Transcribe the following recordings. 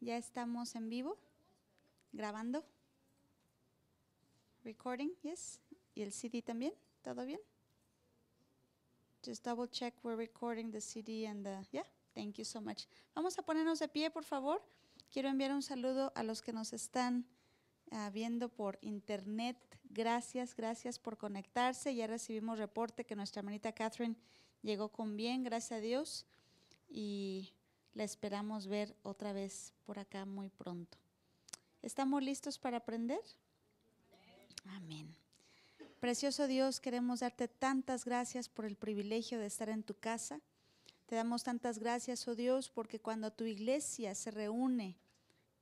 Ya estamos en vivo, grabando. Recording, yes. Y el CD también, ¿todo bien? Just double check we're recording the CD and the, yeah, thank you so much. Vamos a ponernos de pie, por favor. Quiero enviar un saludo a los que nos están ah, viendo por internet. Gracias, gracias por conectarse. Ya recibimos reporte que nuestra hermanita Catherine llegó con bien, gracias a Dios. Y la esperamos ver otra vez por acá muy pronto. ¿Estamos listos para aprender? Amén. Precioso Dios, queremos darte tantas gracias por el privilegio de estar en tu casa. Te damos tantas gracias, oh Dios, porque cuando tu iglesia se reúne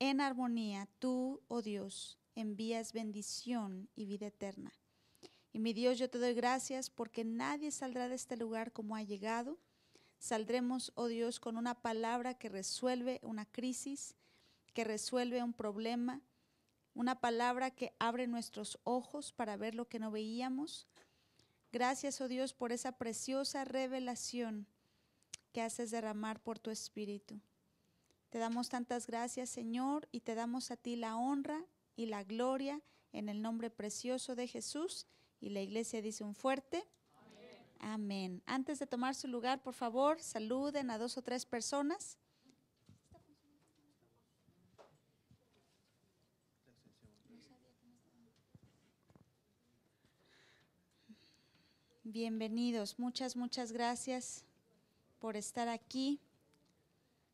en armonía, tú, oh Dios, envías bendición y vida eterna. Y mi Dios, yo te doy gracias porque nadie saldrá de este lugar como ha llegado Saldremos, oh Dios, con una palabra que resuelve una crisis, que resuelve un problema, una palabra que abre nuestros ojos para ver lo que no veíamos. Gracias, oh Dios, por esa preciosa revelación que haces derramar por tu Espíritu. Te damos tantas gracias, Señor, y te damos a ti la honra y la gloria en el nombre precioso de Jesús. Y la iglesia dice un fuerte. Amén. Antes de tomar su lugar, por favor, saluden a dos o tres personas. Bienvenidos, muchas, muchas gracias por estar aquí.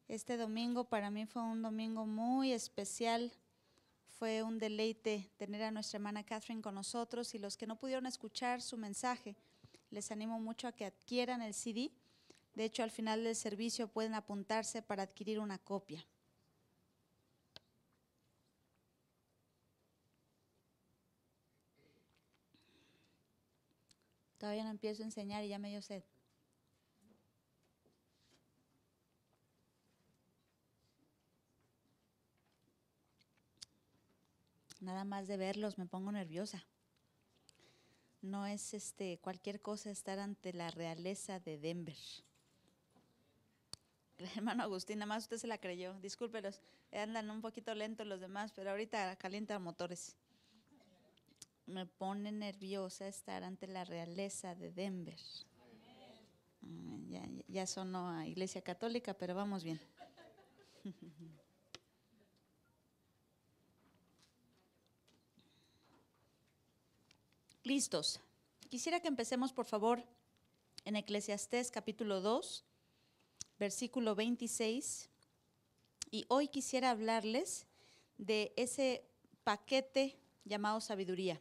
Este domingo para mí fue un domingo muy especial. Fue un deleite tener a nuestra hermana Catherine con nosotros y los que no pudieron escuchar su mensaje, les animo mucho a que adquieran el CD. De hecho, al final del servicio pueden apuntarse para adquirir una copia. Todavía no empiezo a enseñar y ya me dio sed. Nada más de verlos me pongo nerviosa no es este cualquier cosa estar ante la realeza de Denver. hermano Agustín, nada más usted se la creyó. Discúlpelos, andan un poquito lentos los demás, pero ahorita calienta motores. Me pone nerviosa estar ante la realeza de Denver. Mm, ya, ya sonó a Iglesia Católica, pero vamos bien. Cristos, Quisiera que empecemos, por favor, en Eclesiastés capítulo 2, versículo 26. Y hoy quisiera hablarles de ese paquete llamado sabiduría,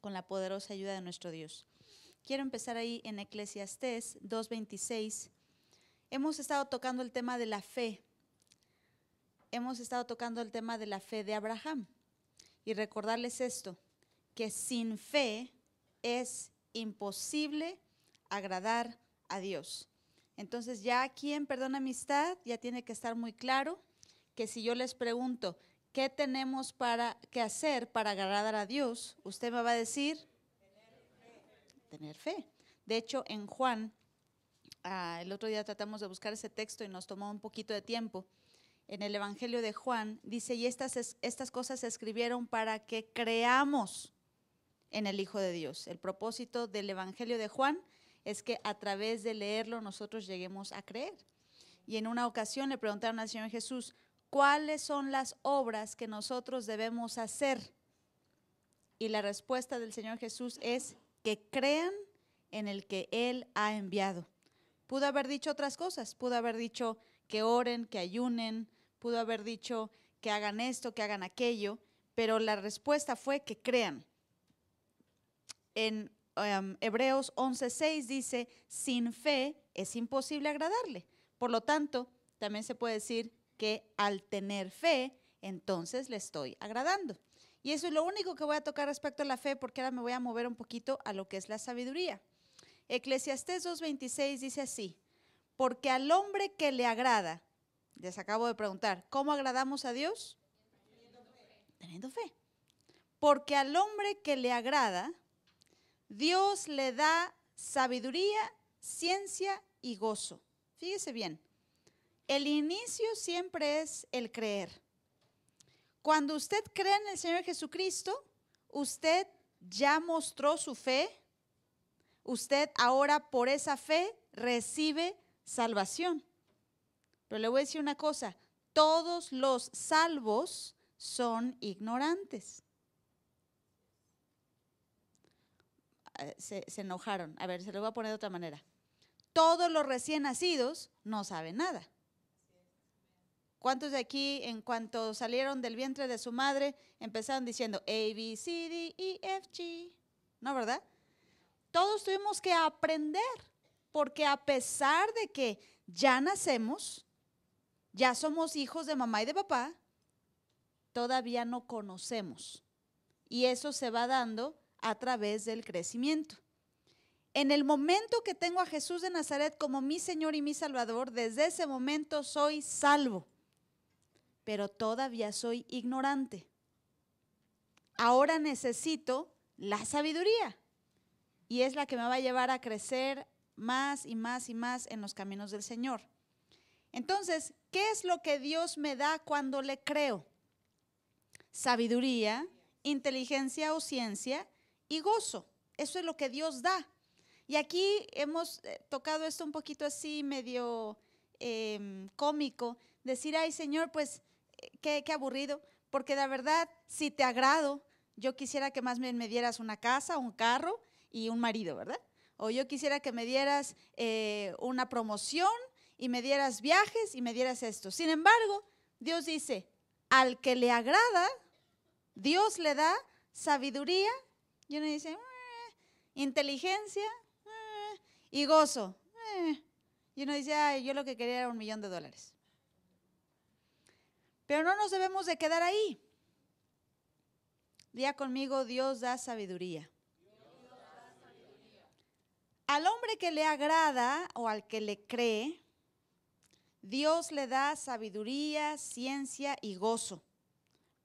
con la poderosa ayuda de nuestro Dios. Quiero empezar ahí en Eclesiastés 26 Hemos estado tocando el tema de la fe. Hemos estado tocando el tema de la fe de Abraham. Y recordarles esto, que sin fe es imposible agradar a Dios. Entonces ya aquí en Perdón Amistad ya tiene que estar muy claro que si yo les pregunto, ¿qué tenemos para, que hacer para agradar a Dios? Usted me va a decir, tener fe. De hecho, en Juan, ah, el otro día tratamos de buscar ese texto y nos tomó un poquito de tiempo. En el Evangelio de Juan dice, y estas, estas cosas se escribieron para que creamos en el Hijo de Dios. El propósito del Evangelio de Juan es que a través de leerlo nosotros lleguemos a creer. Y en una ocasión le preguntaron al Señor Jesús, ¿cuáles son las obras que nosotros debemos hacer? Y la respuesta del Señor Jesús es que crean en el que Él ha enviado. Pudo haber dicho otras cosas, pudo haber dicho que oren, que ayunen, pudo haber dicho que hagan esto, que hagan aquello, pero la respuesta fue que crean en em, Hebreos Hebreos 11:6 dice, sin fe es imposible agradarle. Por lo tanto, también se puede decir que al tener fe, entonces le estoy agradando. Y eso es lo único que voy a tocar respecto a la fe, porque ahora me voy a mover un poquito a lo que es la sabiduría. Eclesiastés 2.26 dice así, porque al hombre que le agrada, les acabo de preguntar, ¿cómo agradamos a Dios? Teniendo fe. Porque al hombre que le agrada, Dios le da sabiduría, ciencia y gozo. Fíjese bien, el inicio siempre es el creer. Cuando usted cree en el Señor Jesucristo, usted ya mostró su fe, usted ahora por esa fe recibe salvación. Pero le voy a decir una cosa, todos los salvos son ignorantes. Eh, se, enojaron. A ver, se lo voy a poner de otra manera. Todos los recién nacidos no saben nada. ¿Cuántos de aquí, en cuanto salieron del vientre de su madre, empezaron diciendo A, B, C, D, E, F, G? ¿No, verdad? Todos tuvimos que aprender, porque a pesar de que ya nacemos, ya somos hijos de mamá y de papá, todavía no conocemos. Y eso se va dando a través del crecimiento. En el momento que tengo a Jesús de Nazaret como mi Señor y mi Salvador, desde ese momento soy salvo, pero todavía soy ignorante. Ahora necesito la sabiduría y es la que me va a llevar a crecer más y más y más en los caminos del Señor. Entonces, ¿qué es lo que Dios me da cuando le creo? Sabiduría, inteligencia o ciencia y gozo. Eso es lo que Dios da. Y aquí hemos eh, tocado esto un poquito así, medio em, cómico, decir, ay Señor, pues eh, qué, qué aburrido, porque la verdad, si te agrado, yo quisiera que más bien me dieras una casa, un carro y un marido, ¿verdad? O yo quisiera que me dieras eh, una promoción y me dieras viajes y me dieras esto. Sin embargo, Dios dice, al que le agrada, Dios le da sabiduría, y uno dice, eh, inteligencia eh, y gozo. Eh". Y uno dice, yo lo que quería era un millón de dólares. Pero no nos debemos de quedar ahí. Día conmigo, Dios da sabiduría. Dios da sabiduría. Al hombre que le agrada o al que le cree, Dios le da sabiduría, ciencia y gozo.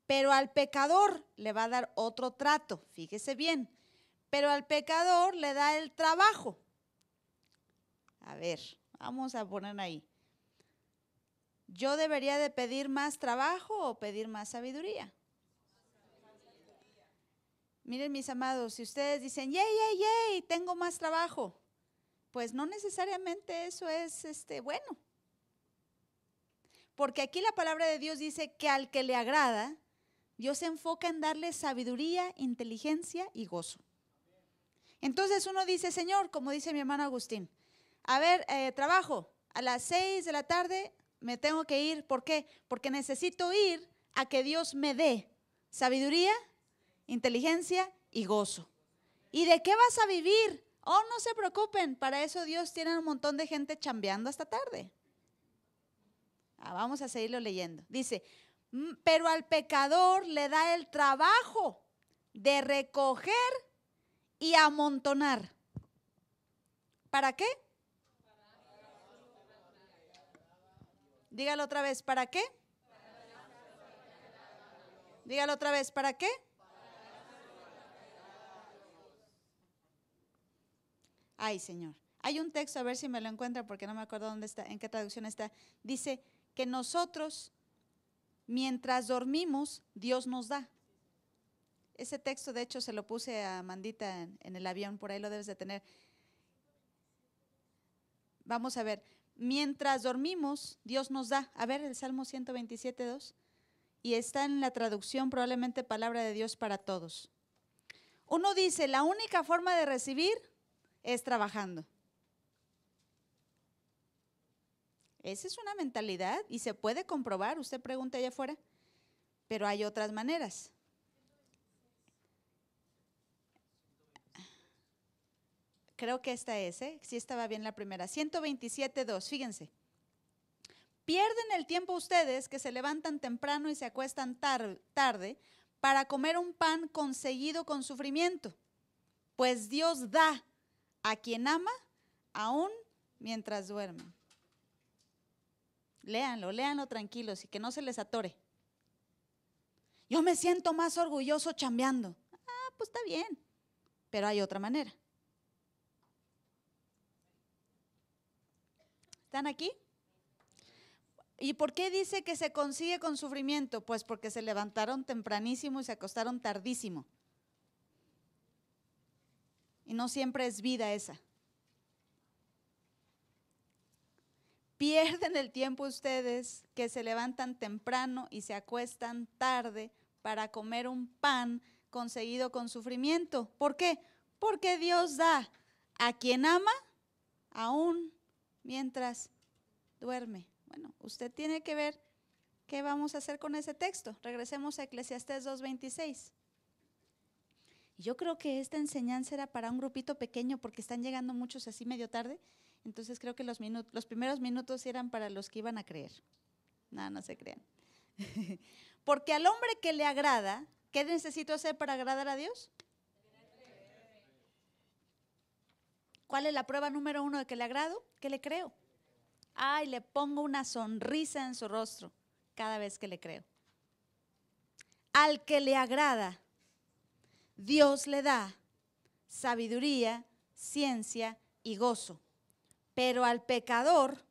Pero al pecador le va a dar otro trato, fíjese bien. Pero al pecador le da el trabajo. A ver, vamos a poner ahí. ¿Yo debería de pedir más trabajo o pedir más sabiduría? Miren mis amados, si ustedes dicen, yay, yay, yay, tengo más trabajo, pues no necesariamente eso es este, bueno. Porque aquí la palabra de Dios dice que al que le agrada, Dios se enfoca en darle sabiduría, inteligencia y gozo. Entonces uno dice, Señor, como dice mi hermano Agustín, a ver, eh, trabajo, a las seis de la tarde me tengo que ir. ¿Por qué? Porque necesito ir a que Dios me dé sabiduría, inteligencia y gozo. ¿Y de qué vas a vivir? Oh, no se preocupen, para eso Dios tiene un montón de gente chambeando hasta tarde. Ah, vamos a seguirlo leyendo. Dice, Mm, pero al pecador le da el trabajo de recoger y amontonar. ¿Para qué? Dígalo otra vez, ¿para qué? Dígalo otra vez, ¿para qué? Ay, Señor. Hay un texto, a ver si me lo encuentro, porque no me acuerdo dónde está, en qué traducción está. Dice que nosotros mientras dormimos, Dios nos da. Ese texto, de hecho, se lo puse a Mandita en, el avión, por ahí lo debes de tener. Vamos a ver, mientras dormimos, Dios nos da. A ver, el Salmo 127, Y está en la traducción probablemente palabra de Dios para todos. Uno dice, la única forma de recibir es trabajando. Esa es una mentalidad y se puede comprobar, usted pregunta allá afuera, pero hay otras maneras. Creo que esta es, ¿eh? estaba bien la primera. 127.2, fíjense. Pierden el tiempo ustedes que se levantan temprano y se acuestan tarde para comer un pan conseguido con sufrimiento, pues Dios da a quien ama aún mientras duermen. Léanlo, léanlo tranquilos y que no se les atore. Yo me siento más orgulloso chambeando. Ah, pues está bien, pero hay otra manera. ¿Están aquí? ¿Y por qué dice que se consigue con sufrimiento? Pues porque se levantaron tempranísimo y se acostaron tardísimo. Y no siempre es vida esa. Pierden el tiempo ustedes que se levantan temprano y se acuestan tarde para comer un pan conseguido con sufrimiento. ¿Por qué? Porque Dios da a quien ama aún mientras duerme. Bueno, usted tiene que ver qué vamos a hacer con ese texto. Regresemos a Eclesiastés 2.26. Yo creo que esta enseñanza era para un grupito pequeño porque están llegando muchos así medio tarde. Entonces creo que los, primeros minutos eran para los que iban a creer. No, no se crean. Porque al hombre que le agrada, ¿qué necesito hacer para agradar a Dios? ¿Cuál es la prueba número uno de que le agrado? Que le creo. Ay, le pongo una sonrisa en su rostro cada vez que le creo. Al que le agrada, Dios le da sabiduría, ciencia y gozo pero al pecador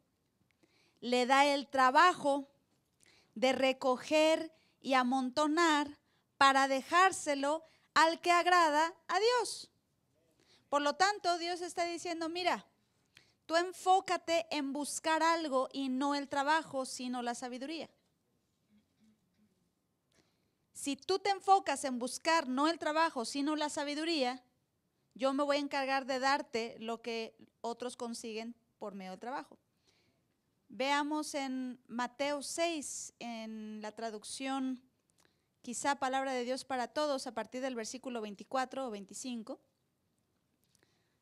le da el trabajo de recoger y amontonar para dejárselo al que agrada a Dios. Por lo tanto, Dios está diciendo, mira, tú enfócate en buscar algo y no el trabajo, sino la sabiduría. Si tú te enfocas en buscar no el trabajo, sino la sabiduría, yo me voy a encargar de darte lo que otros consiguen por medio del trabajo. Veamos en Mateo 6, en la traducción quizá palabra de Dios para todos a partir del versículo 24 o 25.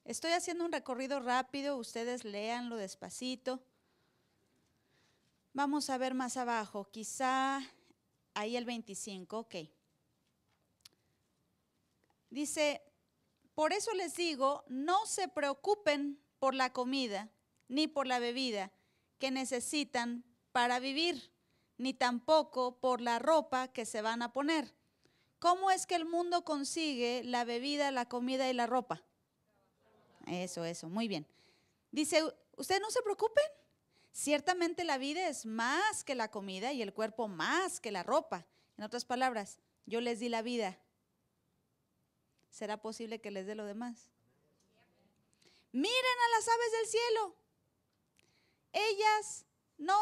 Estoy haciendo un recorrido rápido, ustedes leanlo despacito. Vamos a ver más abajo, quizá ahí el 25, ok. Dice, por eso les digo, no se preocupen por la comida ni por la bebida que necesitan para vivir, ni tampoco por la ropa que se van a poner. ¿Cómo es que el mundo consigue la bebida, la comida y la ropa? Eso, eso, muy bien. Dice, ustedes no se preocupen. Ciertamente la vida es más que la comida y el cuerpo más que la ropa. En otras palabras, yo les di la vida, será posible que les dé lo demás. Miren a las aves del cielo. Ellas no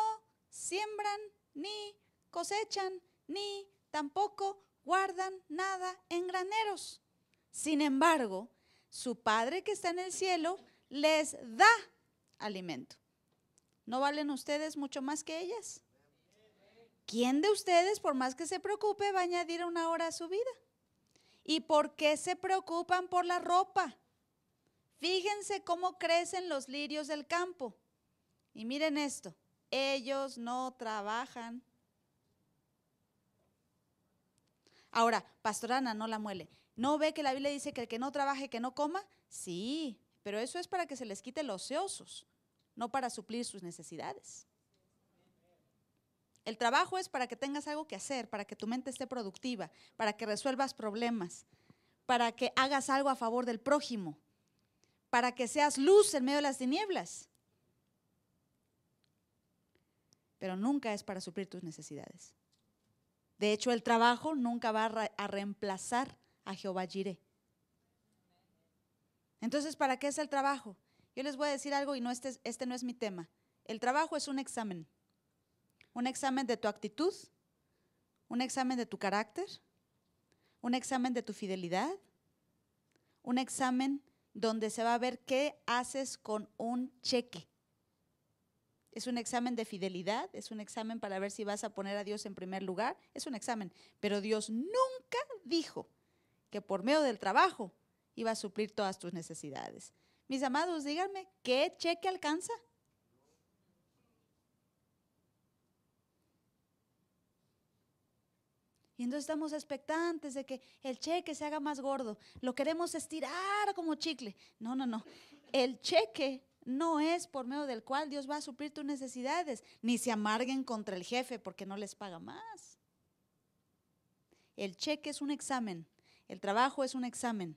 siembran ni cosechan ni tampoco guardan nada en graneros. Sin embargo, su Padre que está en el cielo les da alimento. ¿No valen ustedes mucho más que ellas? ¿Quién de ustedes, por más que se preocupe, va a añadir una hora a su vida? ¿Y por qué se preocupan por la ropa? Fíjense cómo crecen los lirios del campo. Y miren esto, ellos no trabajan. Ahora, pastorana, no la muele. ¿No ve que la Biblia dice que el que no trabaje, que no coma? Sí, pero eso es para que se les quite los ociosos, no para suplir sus necesidades. El trabajo es para que tengas algo que hacer, para que tu mente esté productiva, para que resuelvas problemas, para que hagas algo a favor del prójimo, para que seas luz en medio de las tinieblas. Pero nunca es para suplir tus necesidades. De hecho, el trabajo nunca va a, reemplazar a Jehová Jireh. Entonces, ¿para qué es el trabajo? Yo les voy a decir algo y no este, este no es mi tema. El trabajo es un examen. Un examen de tu actitud, un examen de tu carácter, un examen de tu fidelidad, un examen donde se va a ver qué haces con un cheque. Es un examen de fidelidad, es un examen para ver si vas a poner a Dios en primer lugar, es un examen. Pero Dios nunca dijo que por medio del trabajo iba a suplir todas tus necesidades. Mis amados, díganme, ¿qué cheque alcanza? Y entonces estamos expectantes de que el cheque se haga más gordo. Lo queremos estirar como chicle. No, no, no. El cheque no es por medio del cual Dios va a suplir tus necesidades, ni se amarguen contra el jefe porque no les paga más. El cheque es un examen, el trabajo es un examen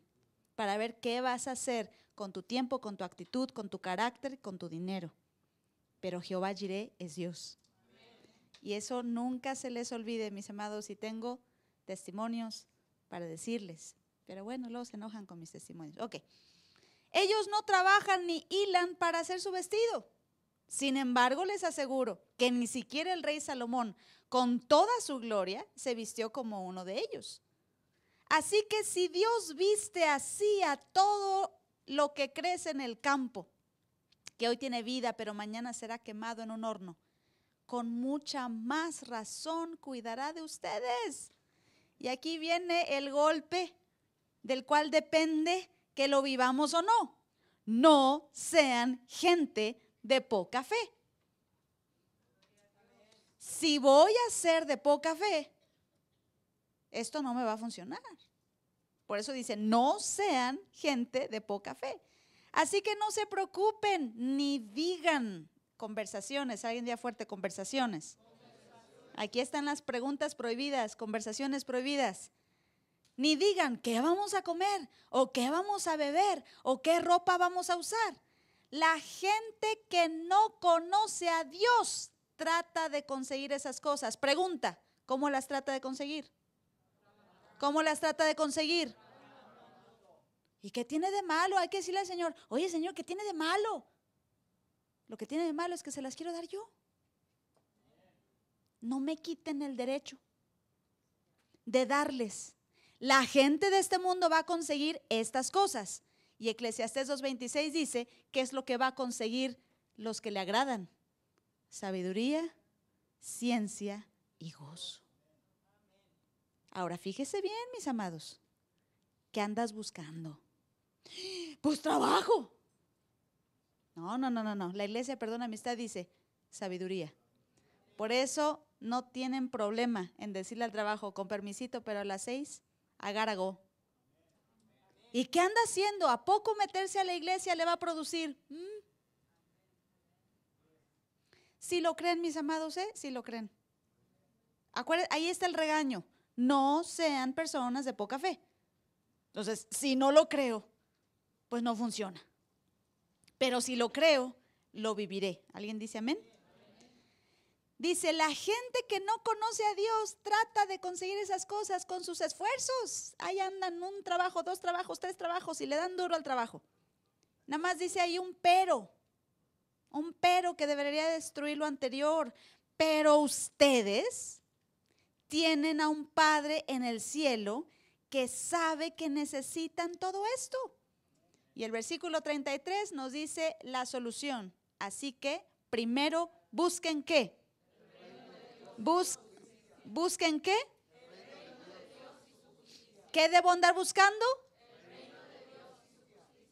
para ver qué vas a hacer con tu tiempo, con tu actitud, con tu carácter, con tu dinero. Pero Jehová Jireh es Dios. Y eso nunca se les olvide, mis amados, y tengo testimonios para decirles. Pero bueno, luego se enojan con mis testimonios. Ok. Ellos no trabajan ni hilan para hacer su vestido. Sin embargo, les aseguro que ni siquiera el rey Salomón, con toda su gloria, se vistió como uno de ellos. Así que si Dios viste así a todo lo que crece en el campo, que hoy tiene vida, pero mañana será quemado en un horno, con mucha más razón cuidará de ustedes. Y aquí viene el golpe del cual depende que lo vivamos o no. No sean gente de poca fe. Si voy a ser de poca fe, esto no me va a funcionar. Por eso dice, no sean gente de poca fe. Así que no se preocupen ni digan Conversaciones, alguien día fuerte, conversaciones. Aquí están las preguntas prohibidas, conversaciones prohibidas. Ni digan qué vamos a comer o qué vamos a beber o qué ropa vamos a usar. La gente que no conoce a Dios trata de conseguir esas cosas. Pregunta, ¿cómo las trata de conseguir? ¿Cómo las trata de conseguir? ¿Y qué tiene de malo? Hay que decirle al Señor, oye Señor, ¿qué tiene de malo? Lo que tiene de malo es que se las quiero dar yo. No me quiten el derecho de darles. La gente de este mundo va a conseguir estas cosas. Y Eclesiastes 2.26 dice ¿Qué es lo que va a conseguir los que le agradan. Sabiduría, ciencia y gozo. Ahora fíjese bien, mis amados, ¿qué andas buscando? ¡Ah! Pues trabajo. No, no, no, no, no. La iglesia, perdón, amistad dice sabiduría. Por eso no tienen problema en decirle al trabajo, con permisito, pero a las seis, agarragó. ¿Y qué anda haciendo? ¿A poco meterse a la iglesia le va a producir? Mm. Si lo creen, mis amados, ¿eh? Si lo creen. Acuérdense, ahí está el regaño. No sean personas de poca fe. Entonces, si no lo creo, pues no funciona pero si lo creo, lo viviré. ¿Alguien dice amén? Dice, la gente que no conoce a Dios trata de conseguir esas cosas con sus esfuerzos. Ahí andan un trabajo, dos trabajos, tres trabajos y le dan duro al trabajo. Nada más dice ahí un pero, un pero que debería destruir lo anterior. Pero ustedes tienen a un Padre en el cielo que sabe que necesitan todo esto. Y el versículo 33 nos dice la solución. Así que primero busquen qué. busquen qué. ¿Qué debo andar buscando?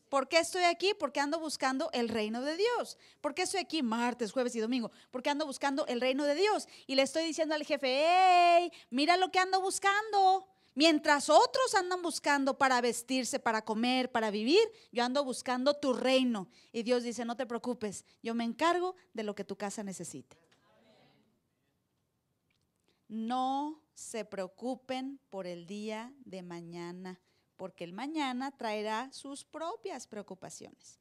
¿Por qué estoy aquí? Porque ando buscando el reino de Dios. ¿Por qué estoy aquí martes, jueves y domingo? Porque ando buscando el reino de Dios. Y le estoy diciendo al jefe, hey, mira lo que ando buscando. Mientras otros andan buscando para vestirse, para comer, para vivir, yo ando buscando tu reino. Y Dios dice, no te preocupes, yo me encargo de lo que tu casa necesite. No se preocupen por el día de mañana, porque el mañana traerá sus propias preocupaciones.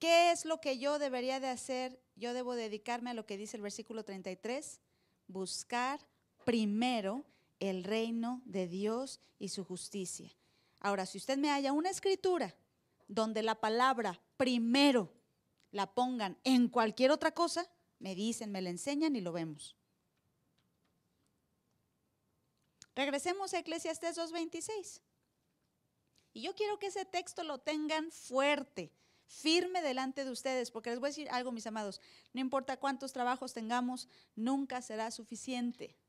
¿Qué es lo que yo debería de hacer? Yo debo dedicarme a lo que dice el versículo 33, buscar primero el reino de Dios y su justicia. Ahora, si usted me halla una escritura donde la palabra primero la pongan en cualquier otra cosa, me dicen, me la enseñan y lo vemos. Regresemos a Eclesiastes 2.26. Y yo quiero que ese texto lo tengan fuerte, firme delante de ustedes, porque les voy a decir algo, mis amados, no importa cuántos trabajos tengamos, nunca será suficiente.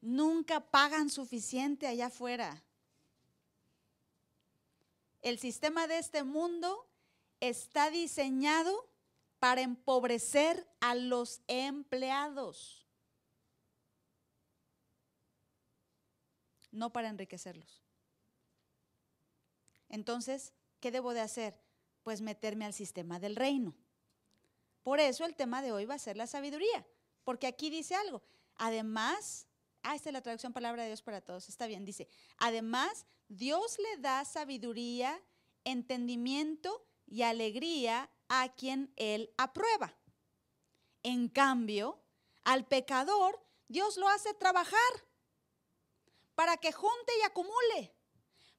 Nunca pagan suficiente allá afuera. El sistema de este mundo está diseñado para empobrecer a los empleados, no para enriquecerlos. Entonces, ¿qué debo de hacer? Pues meterme al sistema del reino. Por eso el tema de hoy va a ser la sabiduría, porque aquí dice algo. Además, Ah, esta es la traducción palabra de Dios para todos. Está bien, dice. Además, Dios le da sabiduría, entendimiento y alegría a quien Él aprueba. En cambio, al pecador, Dios lo hace trabajar para que junte y acumule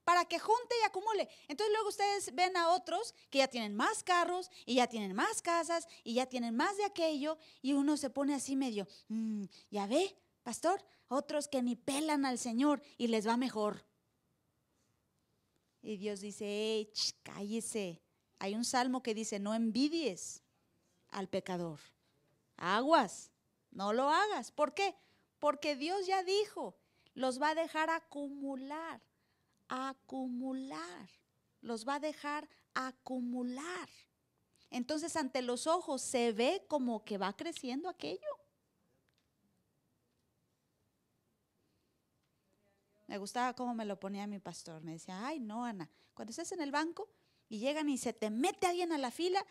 para que junte y acumule. Entonces luego ustedes ven a otros que ya tienen más carros y ya tienen más casas y ya tienen más de aquello y uno se pone así medio, mm, ya ve, pastor, otros que ni pelan al Señor y les va mejor. Y Dios dice, ¡eh, cállese. Hay un salmo que dice, no envidies al pecador. Aguas, no lo hagas. ¿Por qué? Porque Dios ya dijo, los va a dejar acumular, acumular. Los va a dejar acumular. Entonces ante los ojos se ve como que va creciendo aquello. Me gustaba cómo me lo ponía mi pastor. Me decía, ay, no, Ana, cuando estás en el banco y llegan y se te mete alguien a la fila,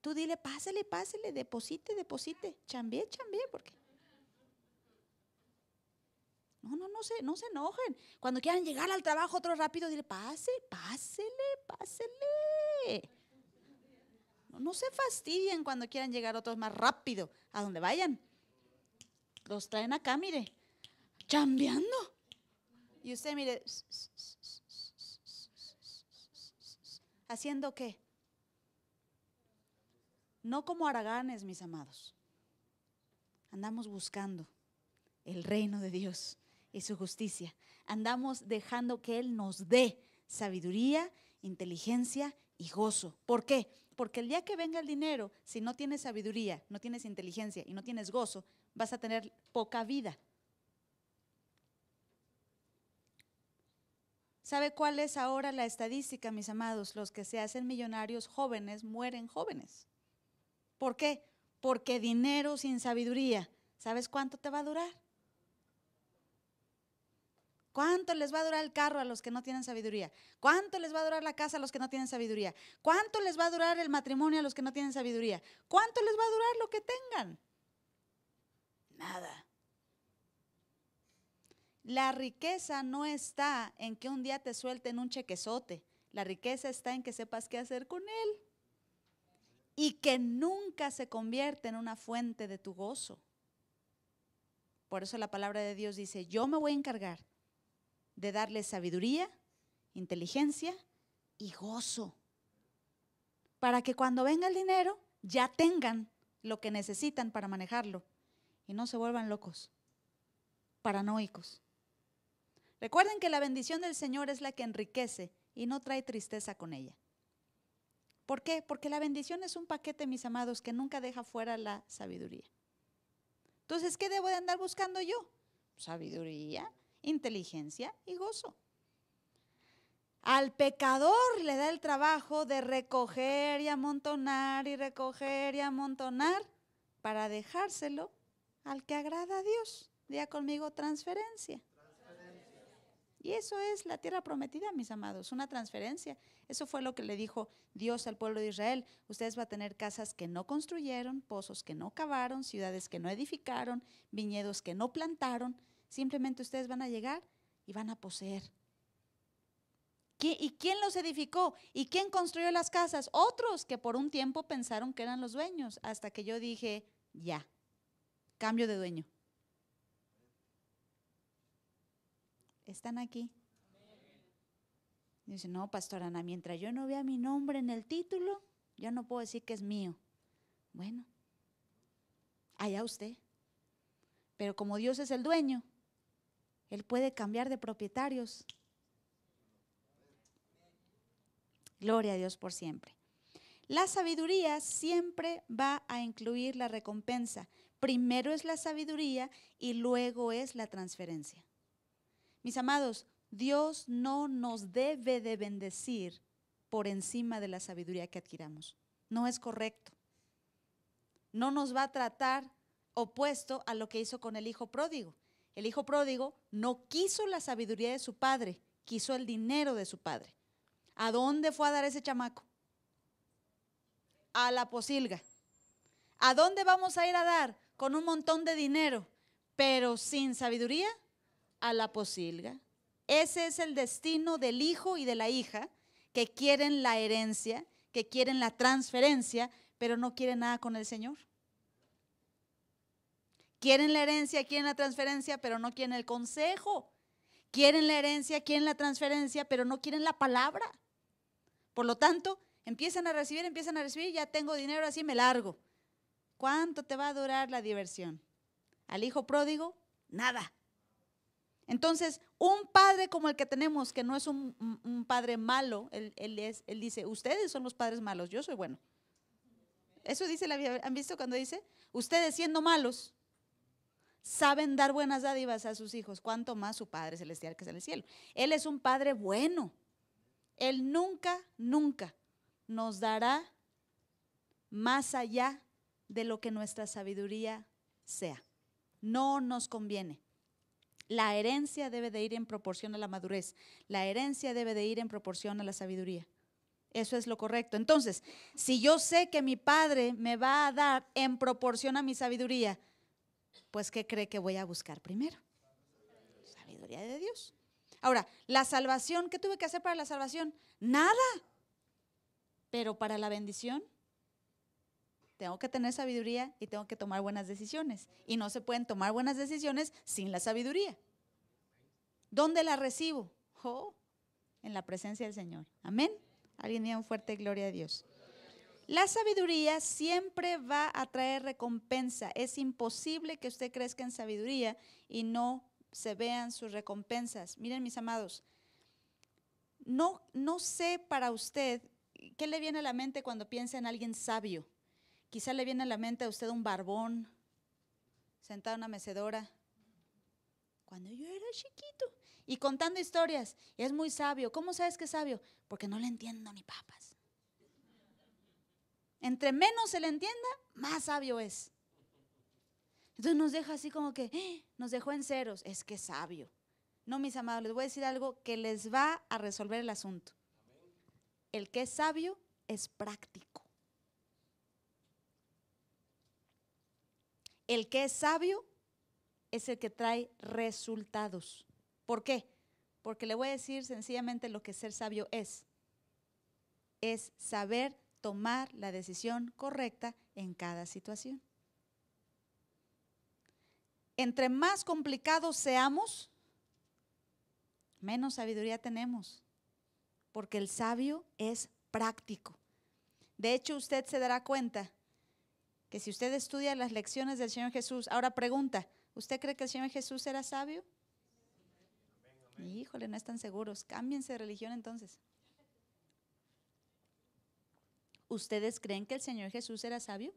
tú dile, pásale, pásale, deposite, deposite, chambié, chambié, porque... No, no, no se, no se enojen. Cuando quieran llegar al trabajo otros rápido, dile, pase, pásele, pásele. No, no se fastidien cuando quieran llegar otros más rápido, a donde vayan. Los traen acá, mire, chambeando. Y usted mire, ¿haciendo qué? No como araganes mis amados. Andamos buscando el reino de Dios y su justicia. Andamos dejando que Él nos dé sabiduría, inteligencia y gozo. ¿Por qué? Porque el día que venga el dinero, si no tienes sabiduría, no tienes inteligencia y no tienes gozo, vas a tener poca vida. ¿Sabe cuál es ahora la estadística, mis amados? Los que se hacen millonarios jóvenes mueren jóvenes. ¿Por qué? Porque dinero sin sabiduría, ¿sabes cuánto te va a durar? ¿Cuánto les va a durar el carro a los que no tienen sabiduría? ¿Cuánto les va a durar la casa a los que no tienen sabiduría? ¿Cuánto les va a durar el matrimonio a los que no tienen sabiduría? ¿Cuánto les va a durar lo que tengan? Nada. La riqueza no está en que un día te suelten un chequezote. La riqueza está en que sepas qué hacer con él. Y que nunca se convierte en una fuente de tu gozo. Por eso la palabra de Dios dice, yo me voy a encargar de darle sabiduría, inteligencia y gozo. Para que cuando venga el dinero ya tengan lo que necesitan para manejarlo y no se vuelvan locos, paranoicos. Recuerden que la bendición del Señor es la que enriquece y no trae tristeza con ella. ¿Por qué? Porque la bendición es un paquete, mis amados, que nunca deja fuera la sabiduría. Entonces, ¿qué debo de andar buscando yo? Sabiduría, inteligencia y gozo. Al pecador le da el trabajo de recoger y amontonar y recoger y amontonar para dejárselo al que agrada a Dios. Día conmigo transferencia. Y eso es la tierra prometida, mis amados, una transferencia. Eso fue lo que le dijo Dios al pueblo de Israel. Ustedes van a tener casas que no construyeron, pozos que no cavaron, ciudades que no edificaron, viñedos que no plantaron. Simplemente ustedes van a llegar y van a poseer. ¿Y quién los edificó? ¿Y quién construyó las casas? Otros que por un tiempo pensaron que eran los dueños, hasta que yo dije, ya, cambio de dueño están aquí. Dice, no, pastora Ana, mientras yo no vea mi nombre en el título, yo no puedo decir que es mío. Bueno, allá usted. Pero como Dios es el dueño, Él puede cambiar de propietarios. Gloria a Dios por siempre. La sabiduría siempre va a incluir la recompensa. Primero es la sabiduría y luego es la transferencia. Mis amados, Dios no nos debe de bendecir por encima de la sabiduría que adquiramos. No es correcto. No nos va a tratar opuesto a lo que hizo con el hijo pródigo. El hijo pródigo no quiso la sabiduría de su padre, quiso el dinero de su padre. ¿A dónde fue a dar ese chamaco? A la posilga. ¿A dónde vamos a ir a dar? Con un montón de dinero, pero sin sabiduría, a la posilga. Ese es el destino del hijo y de la hija que quieren la herencia, que quieren la transferencia, pero no quieren nada con el Señor. Quieren la herencia, quieren la transferencia, pero no quieren el consejo. Quieren la herencia, quieren la transferencia, pero no quieren la palabra. Por lo tanto, empiezan a recibir, empiezan a recibir, ya tengo dinero, así me largo. ¿Cuánto te va a durar la diversión? Al hijo pródigo, nada. Entonces, un padre como el que tenemos, que no es un, padre malo, él, dice, ustedes son los padres malos, yo soy bueno. Eso dice la Biblia. ¿Han visto cuando dice? Ustedes siendo malos, saben dar buenas dádivas a sus hijos, cuanto más su Padre Celestial que es en el cielo. Él es un Padre bueno. Él nunca, nunca nos dará más allá de lo que nuestra sabiduría sea. No nos conviene. La herencia debe de ir en proporción a la madurez. La herencia debe de ir en proporción a la sabiduría. Eso es lo correcto. Entonces, si yo sé que mi padre me va a dar en proporción a mi sabiduría, pues ¿qué cree que voy a buscar primero? Sabiduría de Dios. Ahora, la salvación, ¿qué tuve que hacer para la salvación? Nada. Pero para la bendición, tengo que tener sabiduría y tengo que tomar buenas decisiones. Y no se pueden tomar buenas decisiones sin la sabiduría. ¿Dónde la recibo? Oh, en la presencia del Señor. Amén. Alguien diga un fuerte gloria a Dios. La sabiduría siempre va a traer recompensa. Es imposible que usted crezca en sabiduría y no se vean sus recompensas. Miren, mis amados, no, no sé para usted qué le viene a la mente cuando piensa en alguien sabio. Quizá le viene a la mente a usted un barbón sentado en una mecedora. Cuando yo era chiquito. Y contando historias. Y es muy sabio. ¿Cómo sabes que es sabio? Porque no le entiendo ni papas. Entre menos se le entienda, más sabio es. Entonces nos deja así como que, ¡eh! nos dejó en ceros. Es que es sabio. No, mis amados, les voy a decir algo que les va a resolver el asunto. El que es sabio es práctico. El que es sabio es el que trae resultados. ¿Por qué? Porque le voy a decir sencillamente lo que ser sabio es. Es saber tomar la decisión correcta en cada situación. Entre más complicados seamos, menos sabiduría tenemos, porque el sabio es práctico. De hecho, usted se dará cuenta que si usted estudia las lecciones del Señor Jesús, ahora pregunta, ¿usted cree que el Señor Jesús era sabio? Híjole, no están seguros. Cámbiense de religión entonces. ¿Ustedes creen que el Señor Jesús era sabio?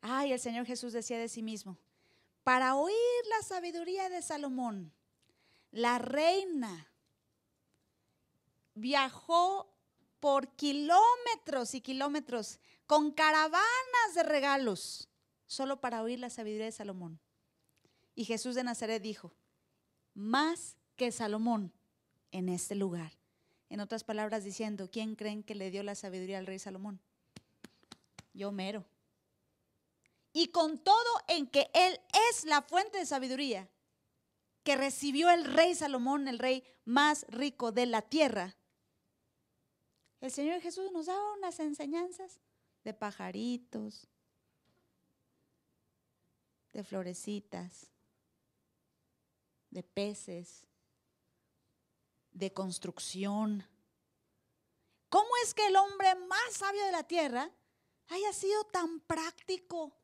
Ay, el Señor Jesús decía de sí mismo, para oír la sabiduría de Salomón, la reina viajó por kilómetros y kilómetros con caravanas de regalos, solo para oír la sabiduría de Salomón. Y Jesús de Nazaret dijo, más que Salomón en este lugar. En otras palabras diciendo, ¿quién creen que le dio la sabiduría al rey Salomón? Yo mero. Y con todo en que él es la fuente de sabiduría que recibió el rey Salomón, el rey más rico de la tierra, el Señor Jesús nos daba unas enseñanzas de pajaritos, de florecitas, de peces, de construcción. ¿Cómo es que el hombre más sabio de la tierra haya sido tan práctico?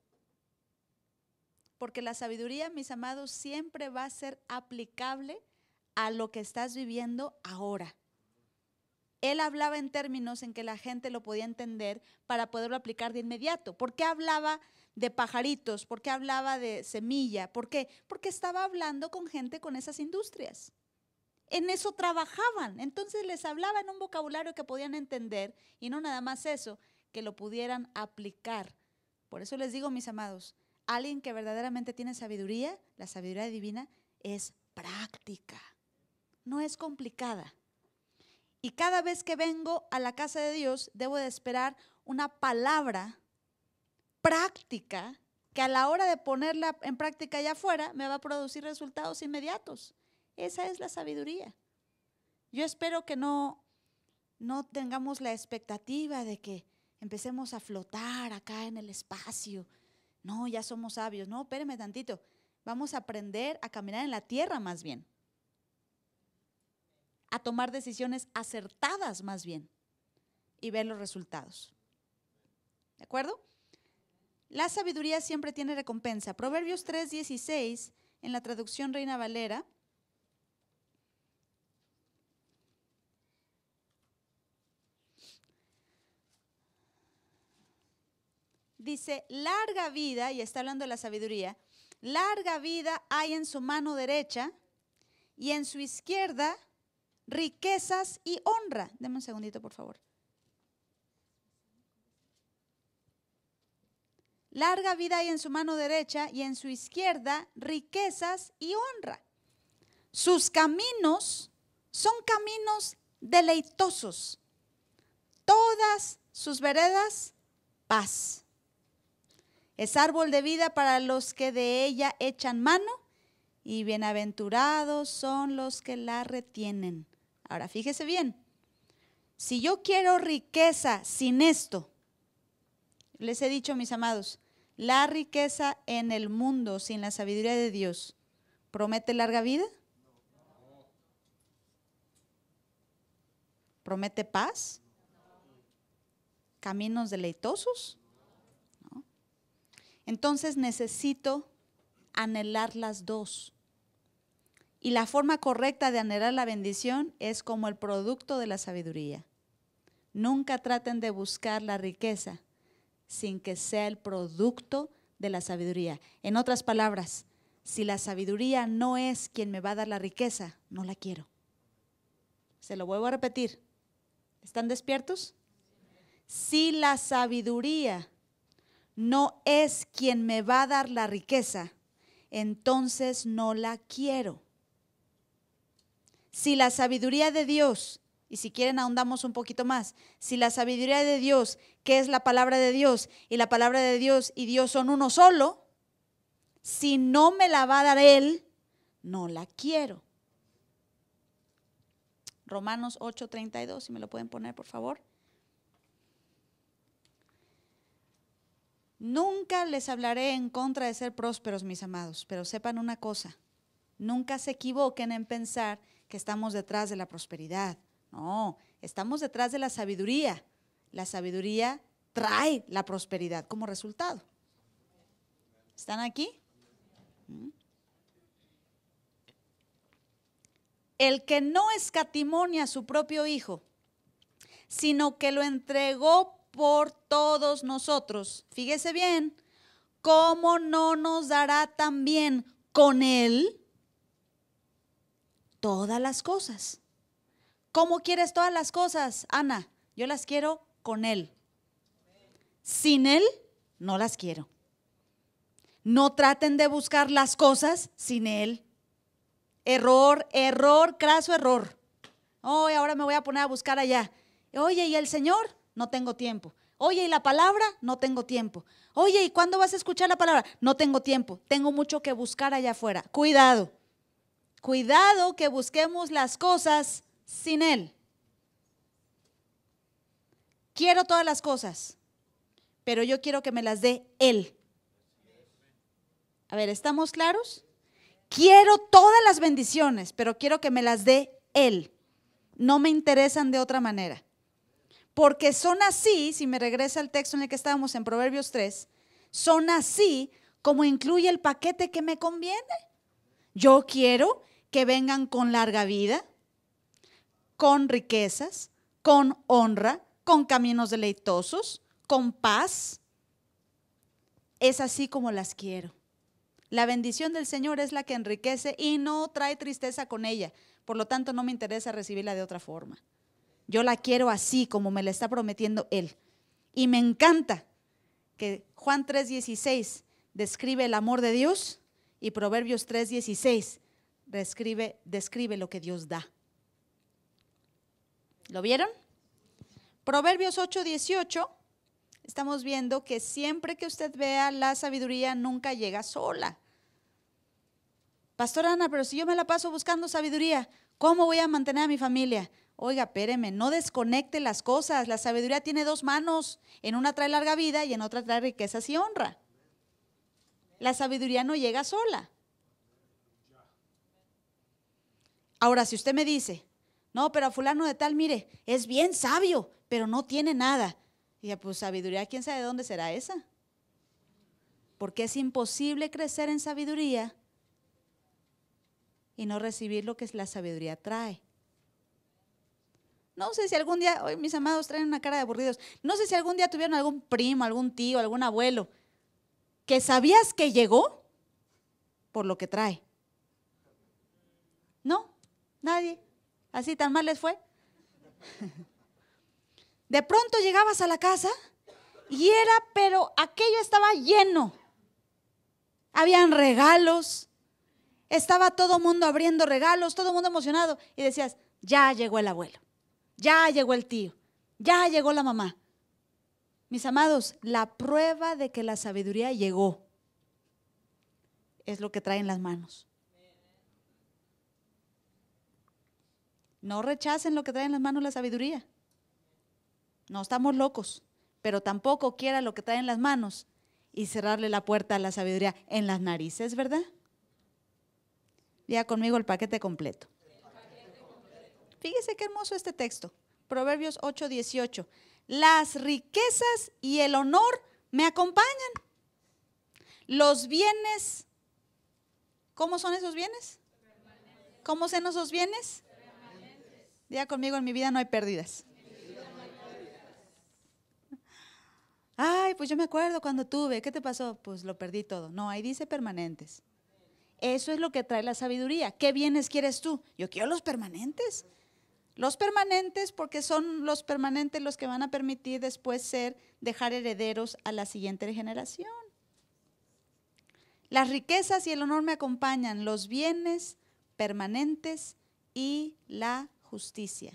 Porque la sabiduría, mis amados, siempre va a ser aplicable a lo que estás viviendo ahora él hablaba en términos en que la gente lo podía entender para poderlo aplicar de inmediato. ¿Por qué hablaba de pajaritos? ¿Por qué hablaba de semilla? ¿Por qué? Porque estaba hablando con gente con esas industrias. En eso trabajaban. Entonces les hablaba en un vocabulario que podían entender y no nada más eso, que lo pudieran aplicar. Por eso les digo, mis amados, alguien que verdaderamente tiene sabiduría, la sabiduría divina, es práctica. No es complicada y cada vez que vengo a la casa de Dios, debo de esperar una palabra práctica que a la hora de ponerla en práctica allá afuera me va a producir resultados inmediatos. Esa es la sabiduría. Yo espero que no, no tengamos la expectativa de que empecemos a flotar acá en el espacio. No, ya somos sabios. No, espéreme tantito. Vamos a aprender a caminar en la tierra más bien a tomar decisiones acertadas más bien y ver los resultados. ¿De acuerdo? La sabiduría siempre tiene recompensa. Proverbios 3:16 en la traducción Reina Valera. Dice, larga vida, y está hablando de la sabiduría, larga vida hay en su mano derecha y en su izquierda riquezas y honra. Deme un segundito, por favor. Larga vida hay en su mano derecha y en su izquierda riquezas y honra. Sus caminos son caminos deleitosos. Todas sus veredas, paz. Es árbol de vida para los que de ella echan mano y bienaventurados son los que la retienen. Ahora fíjese bien, si yo quiero riqueza sin esto, les he dicho, mis amados, la riqueza en el mundo sin la sabiduría de Dios promete larga vida, promete paz, caminos deleitosos. Entonces necesito anhelar las dos. Y la forma correcta de anhelar la bendición es como el producto de la sabiduría. Nunca traten de buscar la riqueza sin que sea el producto de la sabiduría. En otras palabras, si la sabiduría no es quien me va a dar la riqueza, no la quiero. Se lo vuelvo a repetir. ¿Están despiertos? Si la sabiduría no es quien me va a dar la riqueza, entonces no la quiero si la sabiduría de Dios, y si quieren ahondamos un poquito más, si la sabiduría de Dios, que es la palabra de Dios, y la palabra de Dios y Dios son uno solo, si no me la va a dar Él, no la quiero. Romanos 8:32, si me lo pueden poner, por favor. Nunca les hablaré en contra de ser prósperos, mis amados, pero sepan una cosa, nunca se equivoquen en pensar que estamos detrás de la prosperidad. No, estamos detrás de la sabiduría. La sabiduría trae la prosperidad como resultado. ¿Están aquí? ¿Mm? El que no escatimonia a su propio Hijo, sino que lo entregó por todos nosotros. Fíjese bien, ¿cómo no nos dará también con Él todas las cosas. ¿Cómo quieres todas las cosas, Ana? Yo las quiero con Él. Sin Él, no las quiero. No traten de buscar las cosas sin Él. Error, error, craso error. Hoy ahora me voy a poner a buscar allá. Oye, ¿y el Señor? No tengo tiempo. Oye, ¿y la palabra? No tengo tiempo. Oye, ¿y cuándo vas a escuchar la palabra? No tengo tiempo. Tengo mucho que buscar allá afuera. Cuidado. Cuidado que busquemos las cosas sin Él. Quiero todas las cosas, pero yo quiero que me las dé Él. A ver, ¿estamos claros? Quiero todas las bendiciones, pero quiero que me las dé Él. No me interesan de otra manera. Porque son así, si me regresa al texto en el que estábamos en Proverbios 3, son así como incluye el paquete que me conviene. Yo quiero que vengan con larga vida, con riquezas, con honra, con caminos deleitosos, con paz. Es así como las quiero. La bendición del Señor es la que enriquece y no trae tristeza con ella. Por lo tanto, no me interesa recibirla de otra forma. Yo la quiero así como me la está prometiendo Él. Y me encanta que Juan 3:16 describe el amor de Dios y Proverbios 3:16 describe, describe lo que Dios da. ¿Lo vieron? Proverbios 8:18, estamos viendo que siempre que usted vea la sabiduría nunca llega sola. Pastor Ana, pero si yo me la paso buscando sabiduría, ¿cómo voy a mantener a mi familia? Oiga, espéreme, no desconecte las cosas. La sabiduría tiene dos manos. En una trae larga vida y en otra trae riquezas y honra. La sabiduría no llega sola. Ahora, si usted me dice, no, pero a fulano de tal, mire, es bien sabio, pero no tiene nada. Y ya, pues sabiduría, ¿quién sabe de dónde será esa? Porque es imposible crecer en sabiduría y no recibir lo que la sabiduría trae. No sé si algún día, hoy mis amados traen una cara de aburridos, no sé si algún día tuvieron algún primo, algún tío, algún abuelo, que sabías que llegó por lo que trae. ¿No? Nadie. Así tan mal les fue. De pronto llegabas a la casa y era, pero aquello estaba lleno. Habían regalos. Estaba todo mundo abriendo regalos, todo mundo emocionado. Y decías, ya llegó el abuelo, ya llegó el tío, ya llegó la mamá. Mis amados, la prueba de que la sabiduría llegó es lo que traen las manos. No rechacen lo que trae en las manos la sabiduría. No estamos locos, pero tampoco quiera lo que trae en las manos y cerrarle la puerta a la sabiduría en las narices, ¿verdad? Ya conmigo el paquete completo. Fíjese qué hermoso este texto. Proverbios 8:18. Las riquezas y el honor me acompañan. Los bienes, ¿cómo son esos bienes? ¿Cómo son esos bienes? Diga conmigo, en mi vida no hay pérdidas. Ay, pues yo me acuerdo cuando tuve, ¿qué te pasó? Pues lo perdí todo. No, ahí dice permanentes. Eso es lo que trae la sabiduría. ¿Qué bienes quieres tú? Yo quiero los permanentes. Los permanentes porque son los permanentes los que van a permitir después ser, dejar herederos a la siguiente generación. Las riquezas y el honor me acompañan, los bienes permanentes y la justicia.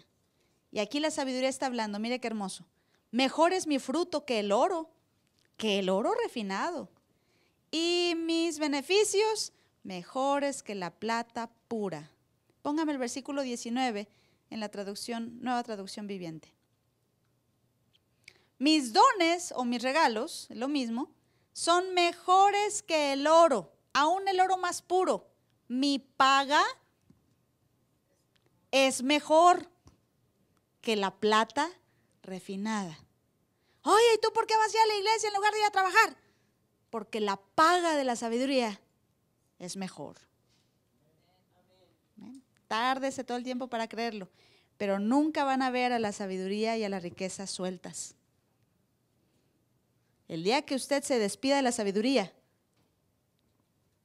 Y aquí la sabiduría está hablando, mire qué hermoso. Mejor es mi fruto que el oro, que el oro refinado. Y mis beneficios mejores que la plata pura. Póngame el versículo 19 en la traducción, nueva traducción viviente. Mis dones o mis regalos, lo mismo, son mejores que el oro, aún el oro más puro. Mi paga es mejor que la plata refinada. Oye, ¿y tú por qué vas a la iglesia en lugar de ir a trabajar? Porque la paga de la sabiduría es mejor. Tárdese todo el tiempo para creerlo, pero nunca van a ver a la sabiduría y a las riquezas sueltas. El día que usted se despida de la sabiduría,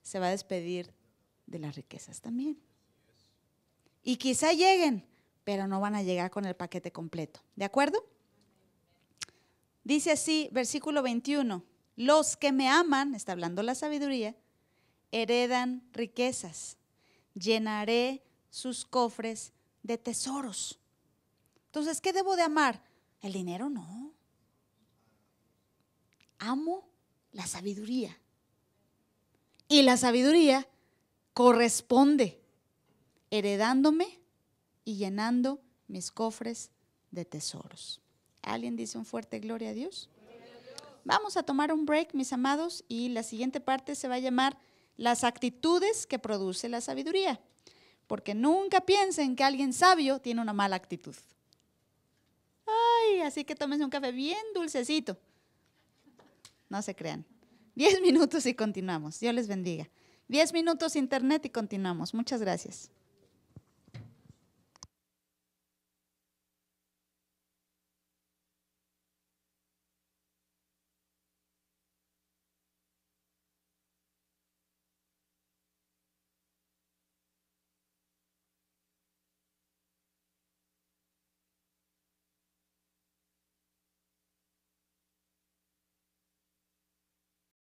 se va a despedir de las riquezas también. Y quizá lleguen, pero no van a llegar con el paquete completo. ¿De acuerdo? Dice así, versículo 21, los que me aman, está hablando la sabiduría, heredan riquezas, llenaré sus cofres de tesoros. Entonces, ¿qué debo de amar? El dinero no. Amo la sabiduría. Y la sabiduría corresponde heredándome y llenando mis cofres de tesoros. ¿Alguien dice un fuerte gloria a Dios? Vamos a tomar un break, mis amados, y la siguiente parte se va a llamar las actitudes que produce la sabiduría, porque nunca piensen que alguien sabio tiene una mala actitud. Ay, así que tómense un café bien dulcecito. No se crean. Diez minutos y continuamos. Dios les bendiga. Diez minutos internet y continuamos. Muchas gracias.